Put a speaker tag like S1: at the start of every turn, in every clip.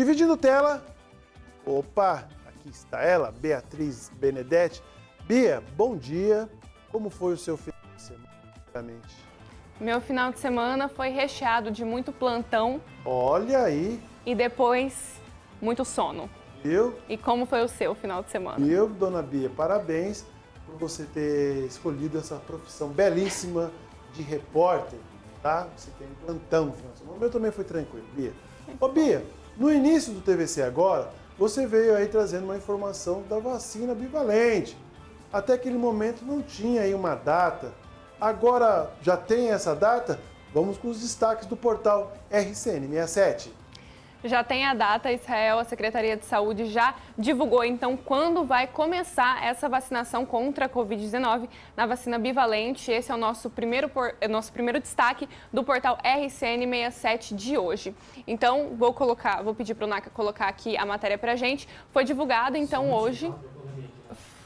S1: Dividindo tela, opa, aqui está ela, Beatriz Benedetti. Bia, bom dia. Como foi o seu final de semana?
S2: Meu final de semana foi recheado de muito plantão.
S1: Olha aí.
S2: E depois, muito sono. Viu? E como foi o seu final de semana? Eu,
S1: dona Bia, parabéns por você ter escolhido essa profissão belíssima de repórter, tá? Você tem plantão no final de semana. O meu também foi tranquilo, Bia. Ô, Bia, no início do TVC agora, você veio aí trazendo uma informação da vacina bivalente. Até aquele momento não tinha aí uma data. Agora já tem essa data? Vamos com os destaques do portal RCN67
S2: já tem a data, Israel, a Secretaria de Saúde já divulgou, então, quando vai começar essa vacinação contra a Covid-19 na vacina bivalente. Esse é o nosso primeiro, é nosso primeiro destaque do portal RCN67 de hoje. Então, vou colocar, vou pedir para o NACA colocar aqui a matéria para a gente. Foi divulgado, então, hoje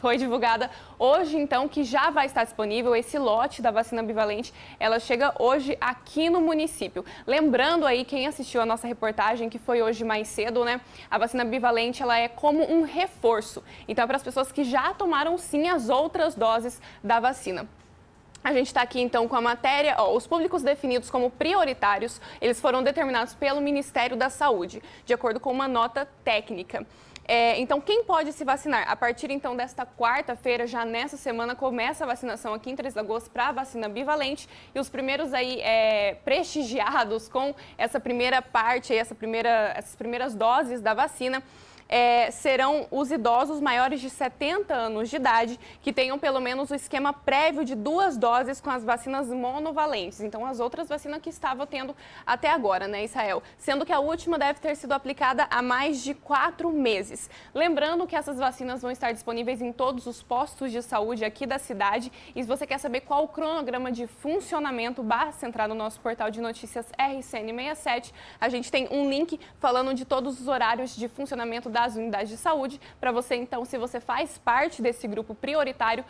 S2: foi divulgada hoje, então, que já vai estar disponível esse lote da vacina bivalente. Ela chega hoje aqui no município. Lembrando aí quem assistiu a nossa reportagem, que foi hoje mais cedo, né? A vacina bivalente, ela é como um reforço. Então, é para as pessoas que já tomaram sim as outras doses da vacina. A gente está aqui então com a matéria. Ó, os públicos definidos como prioritários, eles foram determinados pelo Ministério da Saúde, de acordo com uma nota técnica. É, então, quem pode se vacinar? A partir então desta quarta-feira, já nessa semana, começa a vacinação aqui em Três Lagoas para a vacina bivalente e os primeiros aí é, prestigiados com essa primeira parte, essa primeira, essas primeiras doses da vacina é, serão os idosos maiores de 70 anos de idade que tenham pelo menos o esquema prévio de duas doses com as vacinas monovalentes. Então, as outras vacinas que estavam tendo até agora, né, Israel? Sendo que a última deve ter sido aplicada há mais de quatro meses. Lembrando que essas vacinas vão estar disponíveis em todos os postos de saúde aqui da cidade. E se você quer saber qual o cronograma de funcionamento, basta entrar no nosso portal de notícias RCN67. A gente tem um link falando de todos os horários de funcionamento das unidades de saúde, para você então, se você faz parte desse grupo prioritário,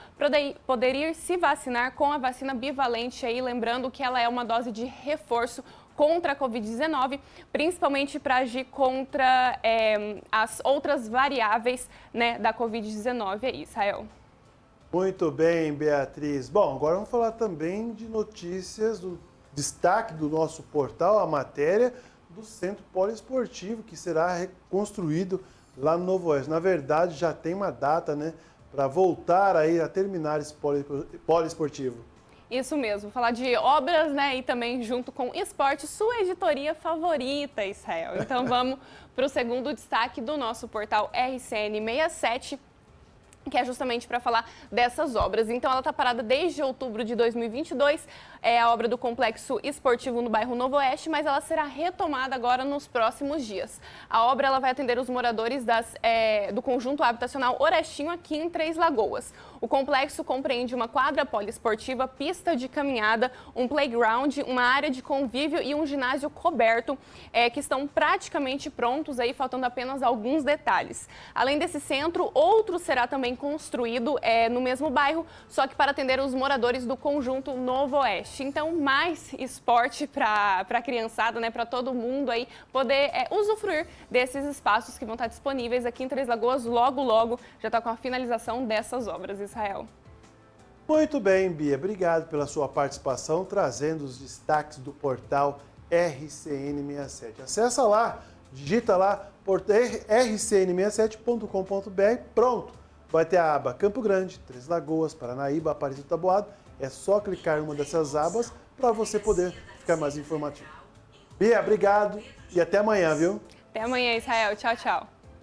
S2: poder ir se vacinar com a vacina bivalente aí, lembrando que ela é uma dose de reforço contra a Covid-19, principalmente para agir contra é, as outras variáveis né, da Covid-19 aí, Israel.
S1: Muito bem, Beatriz. Bom, agora vamos falar também de notícias do destaque do nosso portal, a matéria do centro poliesportivo que será reconstruído lá no Novo Oeste. Na verdade, já tem uma data, né, para voltar aí a terminar esse poliesportivo.
S2: Isso mesmo, falar de obras, né, e também junto com esporte, sua editoria favorita, Israel. Então vamos para o segundo destaque do nosso portal RCN67 que é justamente para falar dessas obras. Então, ela está parada desde outubro de 2022, é a obra do Complexo Esportivo no bairro Novo Oeste, mas ela será retomada agora nos próximos dias. A obra ela vai atender os moradores das, é, do conjunto habitacional Orestinho, aqui em Três Lagoas. O complexo compreende uma quadra poliesportiva, pista de caminhada, um playground, uma área de convívio e um ginásio coberto, é, que estão praticamente prontos, aí faltando apenas alguns detalhes. Além desse centro, outro será também construído é, no mesmo bairro, só que para atender os moradores do conjunto Novo Oeste. Então, mais esporte para a criançada, né, para todo mundo aí poder é, usufruir desses espaços que vão estar disponíveis aqui em Três Lagoas logo, logo, já está com a finalização dessas obras, Israel.
S1: Muito bem, Bia. Obrigado pela sua participação, trazendo os destaques do portal RCN67. Acessa lá, digita lá rcn67.com.br, pronto. Vai ter a aba Campo Grande, Três Lagoas, Paranaíba, Aparecido Taboado. É só clicar em uma dessas abas para você poder ficar mais informativo. Bia, obrigado e até amanhã, viu?
S2: Até amanhã, Israel. Tchau, tchau.